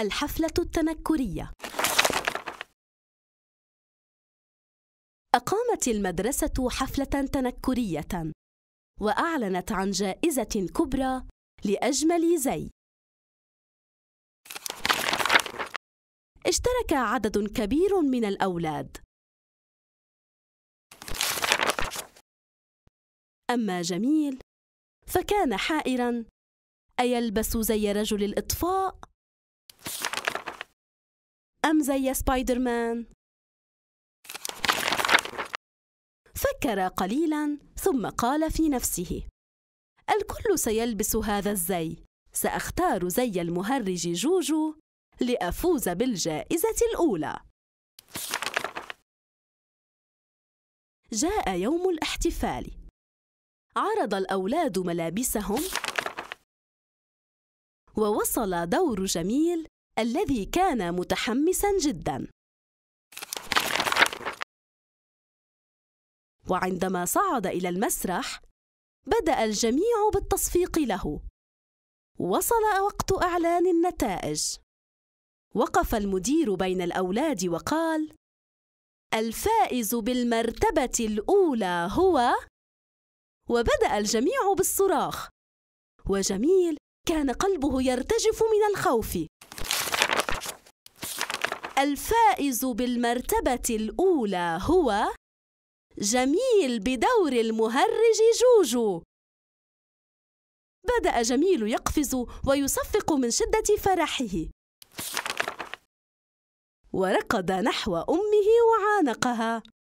الحفلة التنكرية أقامت المدرسة حفلة تنكرية وأعلنت عن جائزة كبرى لأجمل زي اشترك عدد كبير من الأولاد أما جميل فكان حائراً أيلبس زي رجل الإطفاء أم زي سبايدر مان؟ فكر قليلا ثم قال في نفسه الكل سيلبس هذا الزي سأختار زي المهرج جوجو لأفوز بالجائزة الأولى جاء يوم الاحتفال عرض الأولاد ملابسهم ووصل دور جميل الذي كان متحمسا جدا وعندما صعد إلى المسرح بدأ الجميع بالتصفيق له وصل وقت إعلان النتائج وقف المدير بين الأولاد وقال الفائز بالمرتبة الأولى هو وبدأ الجميع بالصراخ وجميل كان قلبه يرتجف من الخوف الفائز بالمرتبة الأولى هو جميل بدور المهرج جوجو بدأ جميل يقفز ويصفق من شدة فرحه وركض نحو أمه وعانقها